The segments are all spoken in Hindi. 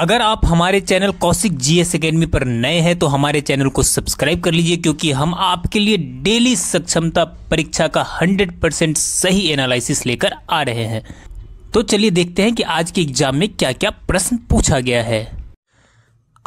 अगर आप हमारे चैनल कौशिक जीएस अकेडमी पर नए हैं तो हमारे चैनल को सब्सक्राइब कर लीजिए क्योंकि हम आपके लिए डेली सक्षमता परीक्षा का 100 परसेंट सही एनालिसिस लेकर आ रहे हैं तो चलिए देखते हैं कि आज के एग्जाम में क्या क्या प्रश्न पूछा गया है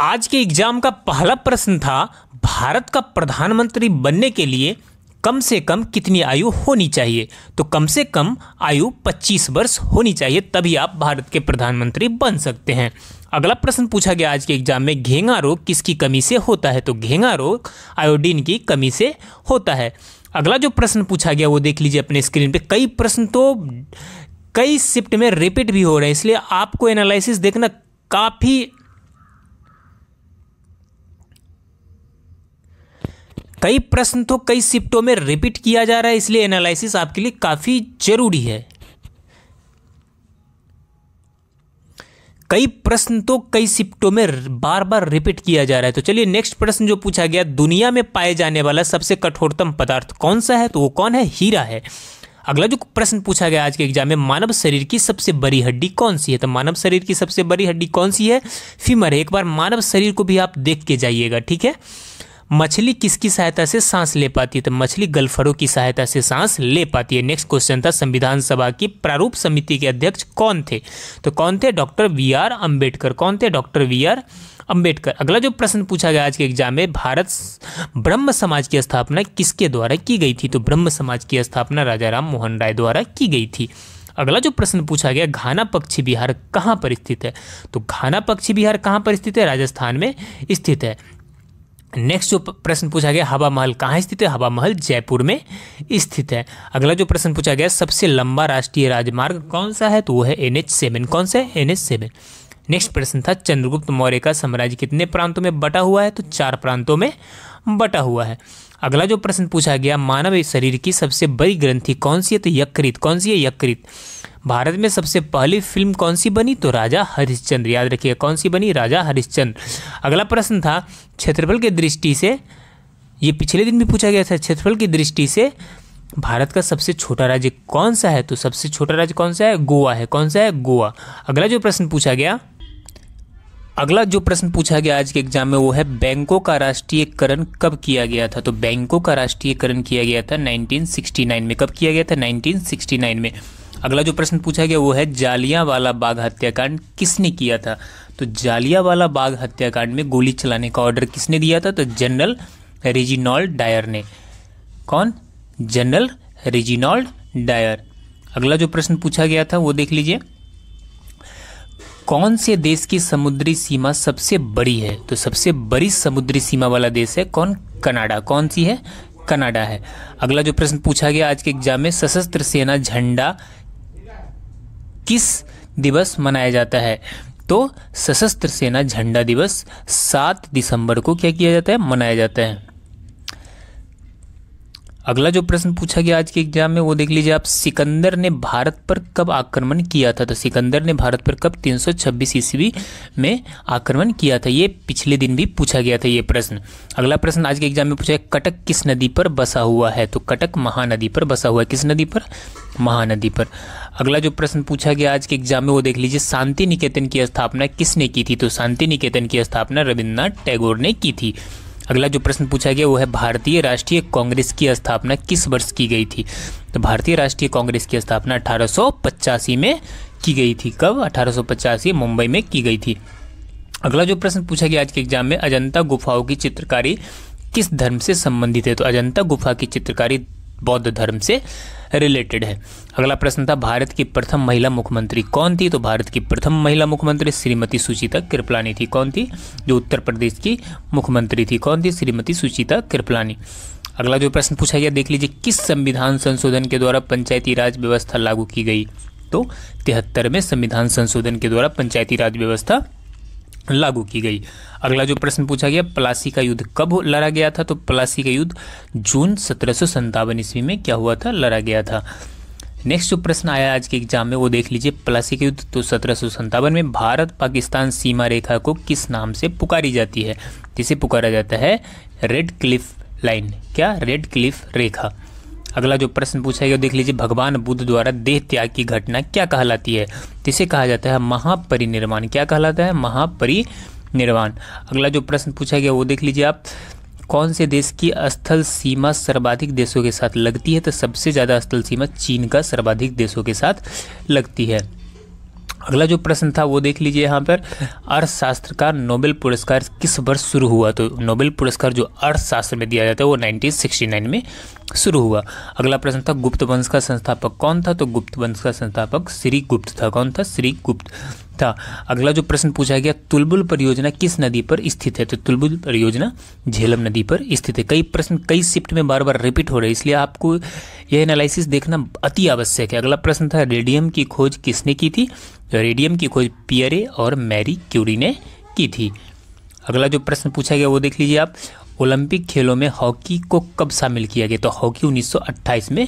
आज के एग्जाम का पहला प्रश्न था भारत का प्रधानमंत्री बनने के लिए कम से कम कितनी आयु होनी चाहिए तो कम से कम आयु 25 वर्ष होनी चाहिए तभी आप भारत के प्रधानमंत्री बन सकते हैं अगला प्रश्न पूछा गया आज के एग्जाम में घेंगा रोग किसकी कमी से होता है तो घेंगा रोग आयोडीन की कमी से होता है अगला जो प्रश्न पूछा गया वो देख लीजिए अपने स्क्रीन पे कई प्रश्न तो कई शिफ्ट में रिपीट भी हो रहे हैं इसलिए आपको एनालिसिस देखना काफ़ी कई प्रश्न तो कई शिफ्टों में रिपीट किया जा रहा है इसलिए एनालिसिस आपके लिए काफ़ी ज़रूरी है कई प्रश्न तो कई शिफ्टों में बार बार रिपीट किया जा रहा है तो चलिए नेक्स्ट प्रश्न जो पूछा गया दुनिया में पाए जाने वाला सबसे कठोरतम पदार्थ कौन सा है तो वो कौन है हीरा है अगला जो प्रश्न पूछा गया आज के एग्जाम में मानव शरीर की सबसे बड़ी हड्डी कौन सी है तो मानव शरीर की सबसे बड़ी हड्डी कौन सी है फीमर है एक बार मानव शरीर को भी आप देख के जाइएगा ठीक है मछली किसकी सहायता से सांस ले पाती है तो मछली गल्फरों की सहायता से सांस ले पाती है नेक्स्ट क्वेश्चन था संविधान सभा की प्रारूप समिति के अध्यक्ष कौन थे तो कौन थे डॉक्टर वी आर अम्बेडकर कौन थे डॉक्टर वी आर अम्बेडकर अगला जो प्रश्न पूछा गया आज के एग्जाम में भारत ब्रह्म समाज की स्थापना किसके द्वारा की गई थी तो ब्रह्म समाज की स्थापना राजा राम मोहन राय द्वारा की गई थी अगला जो प्रश्न पूछा गया घाना पक्षी विहार कहाँ पर स्थित है तो घाना पक्षी विहार कहाँ पर स्थित है राजस्थान में स्थित है नेक्स्ट जो प्रश्न पूछा गया हवा महल कहाँ स्थित है हवा महल जयपुर में स्थित है अगला जो प्रश्न पूछा गया सबसे लंबा राष्ट्रीय राजमार्ग कौन सा है तो वो है एन एच सेवन कौन सा है एन एच सेवन नेक्स्ट प्रश्न था चंद्रगुप्त मौर्य का साम्राज्य कितने प्रांतों में बटा हुआ है तो चार प्रांतों में बटा हुआ है अगला जो प्रश्न पूछा गया मानव शरीर की सबसे बड़ी ग्रंथि कौन सी है तो यकृत कौन सी है यकृत भारत में सबसे पहली फिल्म कौन सी बनी तो राजा हरिश्चंद्र याद रखिए कौन सी बनी राजा हरिश्चंद्र अगला प्रश्न था क्षेत्रफल की दृष्टि से ये पिछले दिन भी पूछा गया था क्षेत्रफल की दृष्टि से भारत का सबसे छोटा राज्य कौन सा है तो सबसे छोटा राज्य कौन सा है गोवा है कौन सा है गोवा अगला जो प्रश्न पूछा गया अगला जो प्रश्न पूछा गया आज के एग्जाम में वो है बैंकों का राष्ट्रीयकरण कब किया गया था तो बैंकों का राष्ट्रीयकरण किया गया था 1969 में कब किया गया था 1969 में अगला जो प्रश्न पूछा गया वो है जालिया वाला बाघ हत्याकांड किसने किया था तो जालिया वाला बाघ हत्याकांड में गोली चलाने का ऑर्डर किसने दिया था तो जनरल रेजिनॉल्ड डायर ने कौन जनरल रेजिनॉल्ड डायर अगला जो प्रश्न पूछा गया था वो देख लीजिए कौन से देश की समुद्री सीमा सबसे बड़ी है तो सबसे बड़ी समुद्री सीमा वाला देश है कौन कनाडा कौन सी है कनाडा है अगला जो प्रश्न पूछा गया आज के एग्जाम में सशस्त्र सेना झंडा किस दिवस मनाया जाता है तो सशस्त्र सेना झंडा दिवस सात दिसंबर को क्या किया जाता है मनाया जाता है अगला जो प्रश्न पूछा गया आज के एग्जाम में वो देख लीजिए आप सिकंदर ने भारत पर कब आक्रमण किया था तो सिकंदर ने भारत पर कब 326 ईस्वी में आक्रमण किया था ये पिछले दिन भी पूछा गया था ये प्रश्न अगला प्रश्न आज के एग्जाम में पूछा है कटक किस नदी पर बसा हुआ है तो कटक महानदी पर बसा हुआ है किस नदी पर महानदी पर अगला जो प्रश्न पूछा गया आज के एग्जाम में वो देख लीजिए शांति निकेतन की स्थापना किसने की थी तो शांति निकेतन की स्थापना रविन्द्रनाथ टैगोर ने की थी अगला जो प्रश्न पूछा गया वो है भारतीय राष्ट्रीय कांग्रेस की स्थापना किस वर्ष की गई थी तो भारतीय राष्ट्रीय कांग्रेस की स्थापना अठारह में की गई थी कब अठारह मुंबई में की गई थी अगला जो प्रश्न पूछा गया आज के एग्जाम में अजंता गुफाओं की चित्रकारी किस धर्म से संबंधित है तो अजंता गुफा की चित्रकारी बौद्ध धर्म से रिलेटेड है अगला प्रश्न था भारत की प्रथम महिला मुख्यमंत्री कौन थी तो भारत की प्रथम महिला मुख्यमंत्री श्रीमती सुचिता कृपलानी थी कौन थी जो उत्तर प्रदेश की मुख्यमंत्री थी कौन थी श्रीमती सुचिता कृपलानी अगला जो प्रश्न पूछा गया देख लीजिए किस संविधान संशोधन के द्वारा पंचायती राज व्यवस्था लागू की गई तो तिहत्तर में संविधान संशोधन के द्वारा पंचायती राज व्यवस्था लागू की गई अगला जो प्रश्न पूछा गया प्लासी का युद्ध कब लड़ा गया था तो प्लासी का युद्ध जून सत्रह ईस्वी में क्या हुआ था लड़ा गया था नेक्स्ट जो प्रश्न आया आज के एग्जाम में वो देख लीजिए प्लासी का युद्ध तो सत्रह में भारत पाकिस्तान सीमा रेखा को किस नाम से पुकारी जाती है जिसे पुकारा जाता है रेड क्लिफ लाइन क्या रेड क्लिफ रेखा अगला जो प्रश्न पूछा है देख लीजिए भगवान बुद्ध द्वारा देह त्याग की घटना क्या कहलाती है जिसे इसे कहा जाता है महापरिनिर्वाण क्या कहलाता है महापरिनिर्वाण अगला जो प्रश्न पूछा गया वो देख लीजिए आप कौन से देश की स्थल सीमा सर्वाधिक देशों के साथ लगती है तो सबसे ज़्यादा स्थल सीमा चीन का सर्वाधिक देशों के साथ लगती है अगला जो प्रश्न था वो देख लीजिए यहाँ पर अर्थशास्त्र का नोबेल पुरस्कार किस वर्ष शुरू हुआ तो नोबेल पुरस्कार जो अर्थशास्त्र में दिया जाता है वो 1969 में शुरू हुआ अगला प्रश्न था गुप्त वंश का संस्थापक कौन था तो गुप्त वंश का संस्थापक श्री गुप्त था कौन था श्री गुप्त था अगला जो प्रश्न पूछा गया तुलबुल परियोजना किस नदी पर स्थित है तो तुलबुल परियोजना झेलम नदी पर स्थित है कई प्रश्न कई शिफ्ट में बार बार रिपीट हो रहे इसलिए आपको यह एनालिसिस देखना अति आवश्यक है अगला प्रश्न था रेडियम की खोज किसने की थी तो रेडियम की खोज पियरे और मैरी क्यूरी ने की थी अगला जो प्रश्न पूछा गया वो देख लीजिए आप ओलंपिक खेलों में हॉकी को कब शामिल किया गया तो हॉकी 1928 में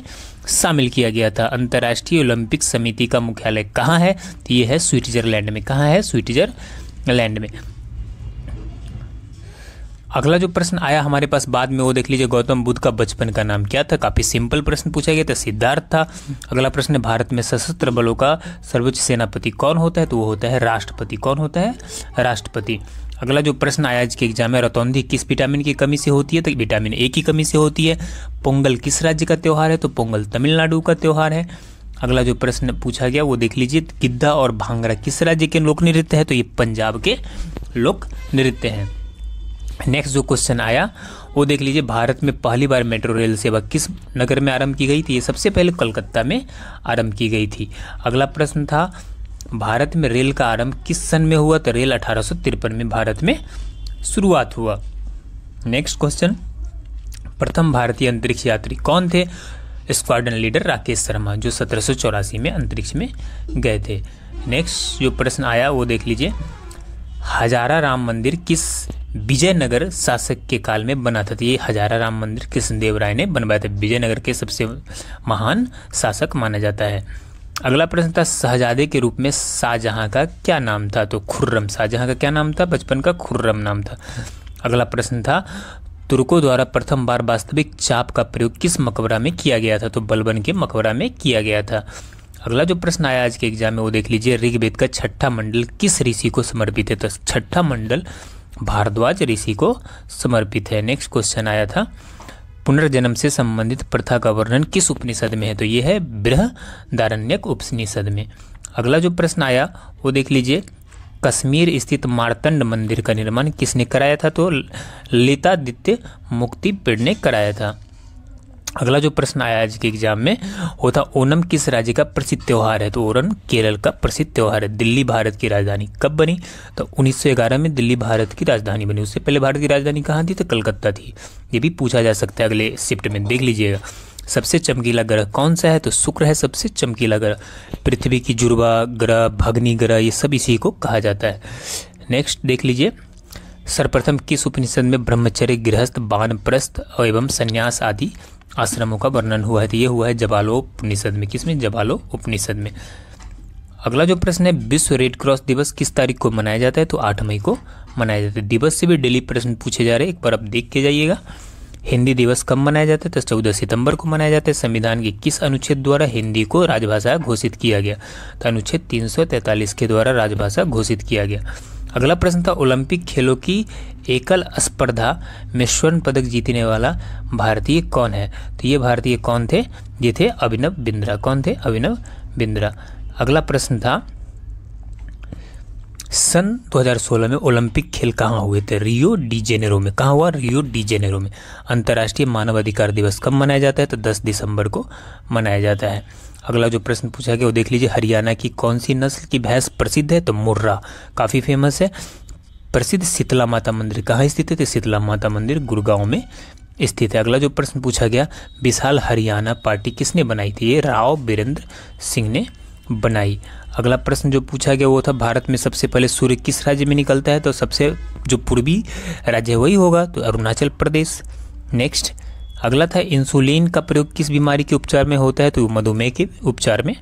शामिल किया गया था अंतर्राष्ट्रीय ओलंपिक समिति का मुख्यालय कहाँ है तो ये है स्विट्जरलैंड में कहाँ है स्विट्जरलैंड में अगला जो प्रश्न आया हमारे पास बाद में वो देख लीजिए गौतम बुद्ध का बचपन का नाम क्या था काफ़ी सिंपल प्रश्न पूछा गया था सिद्धार्थ था अगला प्रश्न है भारत में सशस्त्र बलों का सर्वोच्च सेनापति कौन होता है तो वो होता है राष्ट्रपति कौन होता है राष्ट्रपति अगला जो प्रश्न आया आज के एग्जाम में रतौंधी किस विटामिन की कमी से होती है तो विटामिन ए की कमी से होती है पोंगल किस राज्य का त्यौहार है तो पोंगल तमिलनाडु का त्यौहार है अगला जो प्रश्न पूछा गया वो देख लीजिए गिद्धा और भांगरा किस राज्य के लोक नृत्य है तो ये पंजाब के लोक नृत्य हैं नेक्स्ट जो क्वेश्चन आया वो देख लीजिए भारत में पहली बार मेट्रो रेल सेवा किस नगर में आरंभ की गई थी ये सबसे पहले कलकत्ता में आरंभ की गई थी अगला प्रश्न था भारत में रेल का आरंभ किस सन में हुआ तो रेल अठारह में भारत में शुरुआत हुआ नेक्स्ट क्वेश्चन प्रथम भारतीय अंतरिक्ष यात्री कौन थे स्क्वाड्रन लीडर राकेश शर्मा जो सत्रह में अंतरिक्ष में गए थे नेक्स्ट जो प्रश्न आया वो देख लीजिए हजारा राम मंदिर किस विजयनगर शासक के काल में बना था तो ये हजारा राम मंदिर कृष्णदेव राय ने बनवाया था विजयनगर के सबसे महान शासक माना जाता है अगला प्रश्न था शाहजादे के रूप में शाहजहां का क्या नाम था तो खुर्रम शाहजहां का क्या नाम था बचपन का खुर्रम नाम था अगला प्रश्न था तुर्कों द्वारा प्रथम बार वास्तविक चाप का प्रयोग किस मकबरा में किया गया था तो बलबन के मकबरा में किया गया था अगला जो प्रश्न आया आज के एग्जाम में वो देख लीजिए ऋग्वेद का छठा मंडल किस ऋषि को समर्पित है तो छठा मंडल भारद्वाज ऋषि को समर्पित है नेक्स्ट क्वेश्चन आया था पुनर्जन्म से संबंधित प्रथा का वर्णन किस उपनिषद में है तो ये है बृहदारण्यक उपनिषद में अगला जो प्रश्न आया वो देख लीजिए कश्मीर स्थित मारतंड मंदिर का निर्माण किसने कराया था तो लितादित्य मुक्ति पेड़ ने कराया था अगला जो प्रश्न आया आज के एग्जाम में वो था ओनम किस राज्य का प्रसिद्ध त्यौहार है तो ओनम केरल का प्रसिद्ध त्यौहार है दिल्ली भारत की राजधानी कब बनी तो 1911 में दिल्ली भारत की राजधानी बनी उससे पहले भारत की राजधानी कहाँ थी तो कलकत्ता थी ये भी पूछा जा सकता है अगले शिफ्ट में देख लीजिएगा सबसे चमकीला ग्रह कौन सा है तो शुक्र है सबसे चमकीला ग्रह पृथ्वी की जुड़वा ग्रह भग्नि ग्रह ये सब इसी को कहा जाता है नेक्स्ट देख लीजिए सर्वप्रथम किस उपनिषद में ब्रह्मचर्य गृहस्थ बानप्रस्थ एवं संन्यास आदि आश्रमों का वर्णन हुआ है तो ये हुआ है जबालो उपनिषद में किसमें जबालो उपनिषद में अगला जो प्रश्न है विश्व रेड क्रॉस दिवस किस तारीख को मनाया जाता है तो आठ मई को मनाया जाता है दिवस से भी डेली प्रश्न पूछे जा रहे हैं एक बार आप देख के जाइएगा हिंदी दिवस कब मनाया जाता है तो चौदह सितंबर को मनाया जाता है संविधान के किस अनुच्छेद द्वारा हिंदी को राजभाषा घोषित किया गया तो अनुच्छेद तीन के द्वारा राजभाषा घोषित किया गया अगला प्रश्न था ओलंपिक खेलों की एकल स्पर्धा में स्वर्ण पदक जीतने वाला भारतीय कौन है तो ये भारतीय कौन थे ये थे अभिनव बिंद्रा कौन थे अभिनव बिंद्रा अगला प्रश्न था सन 2016 में ओलंपिक खेल कहाँ हुए थे रियो डी जेनेरो में कहाँ हुआ रियो डी जेनेरो में अंतर्राष्ट्रीय मानवाधिकार दिवस कब मनाया जाता है तो 10 दिसंबर को मनाया जाता है अगला जो प्रश्न पूछा गया वो देख लीजिए हरियाणा की कौन सी नस्ल की भैंस प्रसिद्ध है तो मुर्रा काफ़ी फेमस है प्रसिद्ध शीतला माता मंदिर कहाँ स्थित है तो शीतला माता मंदिर गुड़गांव में स्थित है अगला जो प्रश्न पूछा गया विशाल हरियाणा पार्टी किसने बनाई थी ये राव बीरेंद्र सिंह ने बनाई अगला प्रश्न जो पूछा गया वो था भारत में सबसे पहले सूर्य किस राज्य में निकलता है तो सबसे जो पूर्वी राज्य वही होगा तो अरुणाचल प्रदेश नेक्स्ट अगला था इंसुलिन का प्रयोग किस बीमारी के उपचार में होता है तो मधुमेह के उपचार में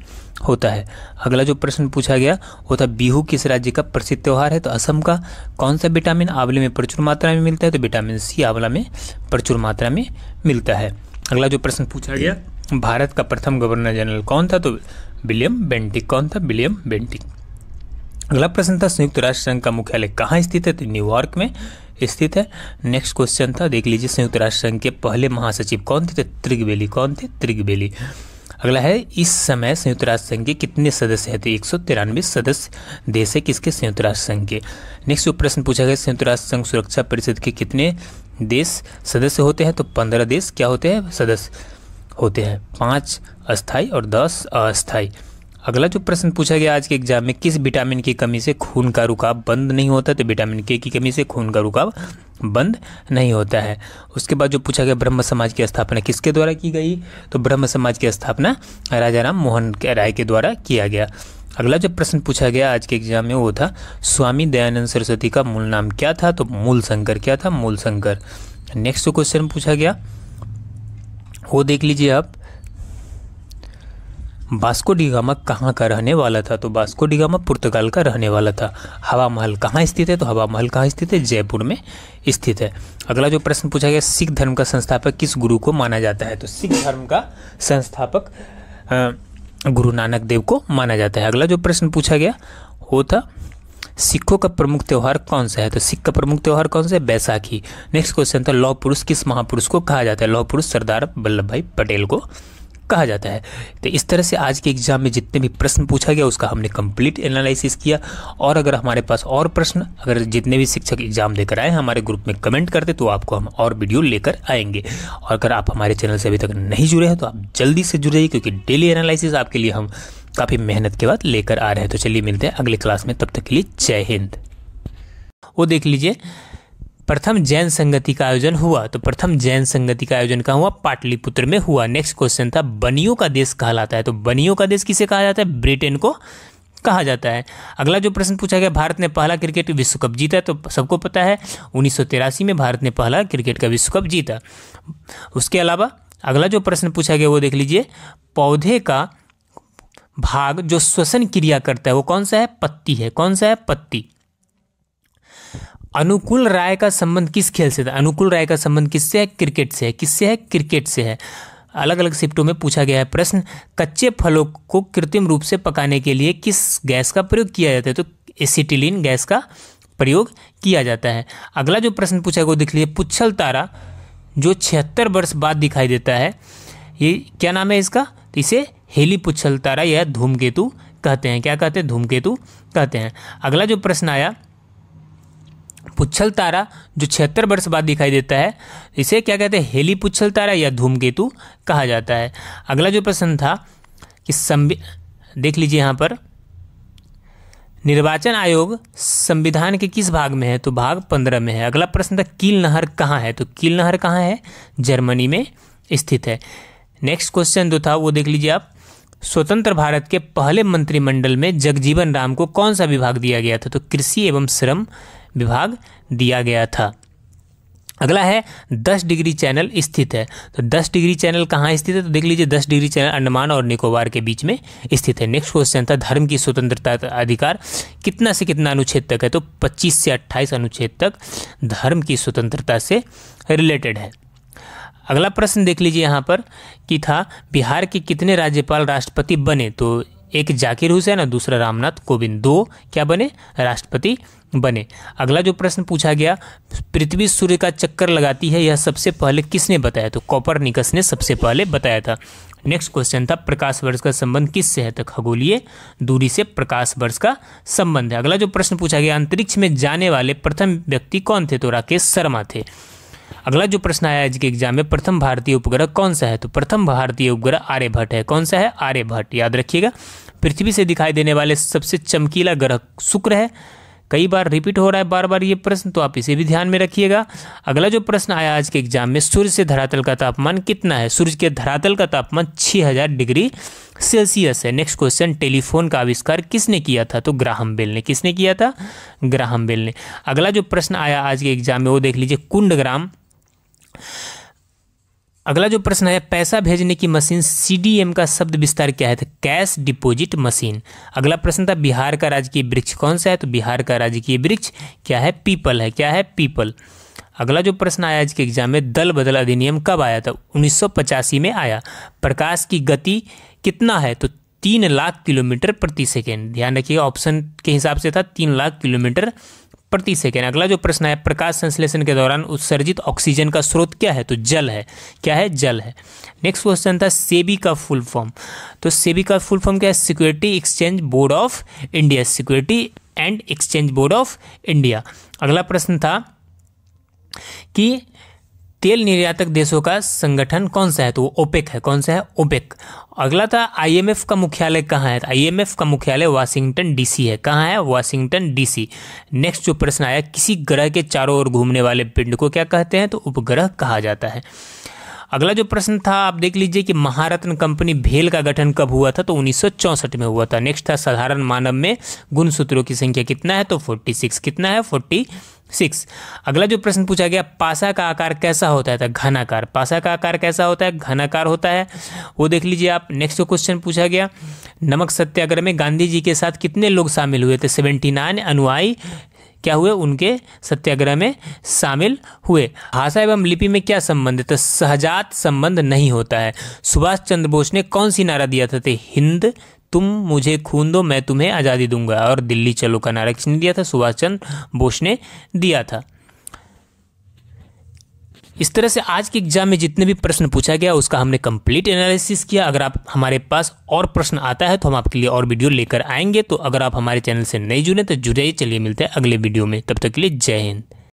होता है अगला जो प्रश्न पूछा गया वो था बिहू किस राज्य का प्रसिद्ध त्यौहार है तो असम का कौन सा विटामिन आंवले में प्रचुर मात्रा में मिलता है तो विटामिन सी आंवला में प्रचुर मात्रा में मिलता है अगला जो प्रश्न पूछा गया भारत का प्रथम गवर्नर जनरल कौन था तो विलियम बेंटिक कौन था विलियम बेंटिक अगला प्रश्न था संयुक्त राष्ट्र संघ का मुख्यालय कहाँ स्थित है तो न्यूयॉर्क में स्थित है नेक्स्ट क्वेश्चन था देख लीजिए संयुक्त राष्ट्र संघ के पहले महासचिव कौन थे तो त्रिगवेली कौन थे त्रिगवेली अगला है इस समय संयुक्त राष्ट्र संघ के कितने सदस्य हैं तो एक सौ तिरानवे सदस्य देश है किसके संयुक्त राष्ट्र संघ के नेक्स्ट जो प्रश्न पूछा गया संयुक्त राष्ट्र संघ सुरक्षा परिषद के कितने देश सदस्य होते हैं तो पंद्रह देश क्या होते हैं सदस्य होते हैं पाँच अस्थाई और दस अस्थाई अगला जो प्रश्न पूछा गया आज के एग्जाम में किस विटामिन की कमी से खून का रुकाव बंद नहीं होता तो विटामिन के की कमी से खून का रुकाव बंद नहीं होता है उसके बाद जो पूछा गया ब्रह्म समाज की स्थापना किसके द्वारा की गई तो ब्रह्म समाज की स्थापना राजा राम मोहन राय के द्वारा किया गया अगला जो प्रश्न पूछा गया आज के एग्जाम में वो था स्वामी दयानंद सरस्वती का मूल नाम क्या था तो मूल शंकर क्या था मूल शंकर नेक्स्ट जो क्वेश्चन पूछा गया वो देख लीजिए आप बास्को डिगामा कहाँ का रहने वाला था तो बास्को डिगामा पुर्तगाल का रहने वाला था हवा महल कहाँ स्थित है तो हवा महल कहाँ स्थित है जयपुर में स्थित है अगला जो प्रश्न पूछा गया सिख धर्म का संस्थापक किस गुरु को माना जाता है तो सिख धर्म का संस्थापक गुरु नानक देव को माना जाता है अगला जो प्रश्न पूछा गया वो था सिखों का प्रमुख त्यौहार कौन सा है तो सिख का प्रमुख त्यौहार कौन सा है बैसाखी नेक्स्ट क्वेश्चन था लौह पुरुष किस महापुरुष को कहा जाता है लौह पुरुष सरदार वल्लभ भाई पटेल को कहा जाता है तो इस तरह से आज के एग्जाम में जितने भी प्रश्न पूछा गया उसका हमने कंप्लीट एनालिसिस किया और अगर हमारे पास और प्रश्न अगर जितने भी शिक्षक एग्जाम देकर आए हमारे ग्रुप में कमेंट करते तो आपको हम और वीडियो लेकर आएंगे और अगर आप हमारे चैनल से अभी तक नहीं जुड़े हैं तो आप जल्दी से जुड़े क्योंकि डेली एनालिसिस आपके लिए हम काफ़ी मेहनत के बाद लेकर आ रहे हैं तो चलिए मिलते हैं अगले क्लास में तब तक के लिए जय हिंद वो देख लीजिए प्रथम जैन संगति का आयोजन हुआ तो प्रथम जैन संगति का आयोजन कहाँ हुआ पाटलिपुत्र में हुआ नेक्स्ट क्वेश्चन था बनियों का देश कहलाता है तो बनियों का देश किसे कहा जाता है ब्रिटेन को कहा जाता है अगला जो प्रश्न पूछा गया भारत ने पहला क्रिकेट विश्व कप जीता तो सबको पता है उन्नीस में भारत ने पहला क्रिकेट का विश्व कप जीता उसके अलावा अगला जो प्रश्न पूछा गया वो देख लीजिए पौधे का भाग जो श्वसन क्रिया करता है वो कौन सा है पत्ती है कौन सा है पत्ती अनुकूल राय का संबंध किस खेल से था अनुकूल राय का संबंध किससे है क्रिकेट से है किससे है क्रिकेट से है अलग अलग शिफ्टों में पूछा गया है प्रश्न कच्चे फलों को कृत्रिम रूप से पकाने के लिए किस गैस का प्रयोग किया जाता है तो एसिटिलीन गैस का प्रयोग किया जाता है अगला जो प्रश्न पूछा गया वो देख लीजिए पुच्छल तारा जो छिहत्तर वर्ष बाद दिखाई देता है ये क्या नाम है इसका तो इसे हेली पुच्छल तारा या धूमकेतु कहते हैं क्या कहते हैं धूमकेतु कहते हैं अगला जो प्रश्न आया पुच्छल तारा जो छिहत्तर वर्ष बाद दिखाई देता है इसे क्या कहते हैं हेली पुच्छल तारा या धूमकेतु कहा जाता है अगला जो प्रश्न था कि संवि देख लीजिए यहाँ पर निर्वाचन आयोग संविधान के किस भाग में है तो भाग पंद्रह में है अगला प्रश्न था कील नहर कहाँ है तो कील नहर कहाँ है जर्मनी में स्थित है नेक्स्ट क्वेश्चन जो था वो देख लीजिए आप स्वतंत्र भारत के पहले मंत्रिमंडल में जगजीवन राम को कौन सा विभाग दिया गया था तो कृषि एवं श्रम विभाग दिया गया था अगला है 10 डिग्री चैनल स्थित है तो 10 डिग्री चैनल कहाँ स्थित है तो देख लीजिए 10 डिग्री चैनल अंडमान और निकोबार के बीच में स्थित है नेक्स्ट क्वेश्चन था धर्म की स्वतंत्रता अधिकार कितना से कितना अनुच्छेद तक है तो 25 से 28 अनुच्छेद तक धर्म की स्वतंत्रता से रिलेटेड है अगला प्रश्न देख लीजिए यहाँ पर कि था बिहार के कितने राज्यपाल राष्ट्रपति बने तो एक जाकिर हुसैन और दूसरा रामनाथ कोविंद दो क्या बने राष्ट्रपति बने अगला जो प्रश्न पूछा गया पृथ्वी सूर्य का चक्कर लगाती है यह सबसे पहले किसने बताया तो कॉपर निकस ने सबसे पहले बताया था नेक्स्ट क्वेश्चन था प्रकाश वर्ष का संबंध किस से है तो खगोलीय दूरी से प्रकाश वर्ष का संबंध है अगला जो प्रश्न पूछा गया अंतरिक्ष में जाने वाले प्रथम व्यक्ति कौन थे तो राकेश शर्मा थे अगला जो प्रश्न आया आज के एग्जाम में प्रथम भारतीय उपग्रह कौन सा है तो प्रथम भारतीय उपग्रह आर्यभट्ट है कौन सा है आर्यभट्ट याद रखिएगा पृथ्वी से दिखाई देने वाले सबसे चमकीला ग्रह शुक्र है कई बार रिपीट हो रहा है बार बार ये प्रश्न तो आप इसे भी ध्यान में रखिएगा अगला जो प्रश्न आया आज के एग्जाम में सूर्य से धरातल का तापमान कितना है सूर्य के धरातल का तापमान 6000 डिग्री सेल्सियस है नेक्स्ट क्वेश्चन टेलीफोन का आविष्कार किसने किया था तो ग्राहम बेल ने किसने किया था ग्राहम बेल ने अगला जो प्रश्न आया आज के एग्जाम में वो देख लीजिए कुंडग्राम अगला जो प्रश्न है पैसा भेजने की मशीन सीडीएम का शब्द विस्तार क्या है तो कैश डिपॉजिट मशीन अगला प्रश्न था बिहार का राजकीय वृक्ष कौन सा है तो बिहार का राजकीय वृक्ष क्या है पीपल है क्या है पीपल अगला जो प्रश्न आया आज के एग्जाम में दल बदल अधिनियम कब आया था तो उन्नीस में आया प्रकाश की गति कितना है तो तीन लाख किलोमीटर प्रति सेकेंड ध्यान रखिएगा ऑप्शन के हिसाब से था तीन लाख किलोमीटर प्रति सेकेंड अगला जो प्रश्न है प्रकाश संश्लेषण के दौरान उत्सर्जित ऑक्सीजन का स्रोत क्या है तो जल है क्या है जल है नेक्स्ट क्वेश्चन था सेबी का फुल फॉर्म तो सेबी का फुल फॉर्म क्या है security exchange board of India security and exchange board of India अगला प्रश्न था कि तेल निर्यातक देशों का संगठन कौन सा है तो वो ओपेक है कौन सा है ओपेक अगला था आईएमएफ का मुख्यालय कहाँ है आईएमएफ का मुख्यालय वाशिंगटन डीसी है कहाँ है वाशिंगटन डीसी नेक्स्ट जो प्रश्न आया किसी ग्रह के चारों ओर घूमने वाले पिंड को क्या कहते हैं तो उपग्रह कहा जाता है अगला जो प्रश्न था आप देख लीजिए कि महारत्न कंपनी भेल का गठन कब हुआ था तो उन्नीस में हुआ था नेक्स्ट था साधारण मानव में गुणसूत्रों की संख्या कितना है तो 46 कितना है फोर्टी सिक्स अगला जो प्रश्न पूछा गया पासा का आकार कैसा होता है तो घनाकार पासा का आकार कैसा होता है घनाकार होता है वो देख लीजिए आप नेक्स्ट क्वेश्चन पूछा गया नमक सत्याग्रह में गांधी जी के साथ कितने लोग शामिल हुए थे सेवेंटी नाइन अनुयायी क्या हुए उनके सत्याग्रह में शामिल हुए भाषा एवं लिपि में क्या संबंध है तो सहजात संबंध नहीं होता है सुभाष चंद्र बोस ने कौन सी नारा दिया था तो हिंद तुम मुझे खून दो मैं तुम्हें आज़ादी दूंगा और दिल्ली चलो का नारा किसने दिया था सुभाष चंद्र बोस ने दिया था इस तरह से आज के एग्जाम में जितने भी प्रश्न पूछा गया उसका हमने कंप्लीट एनालिसिस किया अगर आप हमारे पास और प्रश्न आता है तो हम आपके लिए और वीडियो लेकर आएंगे तो अगर आप हमारे चैनल से नहीं जुड़े तो जुड़े चलिए मिलते हैं अगले वीडियो में तब तक के लिए जय हिंद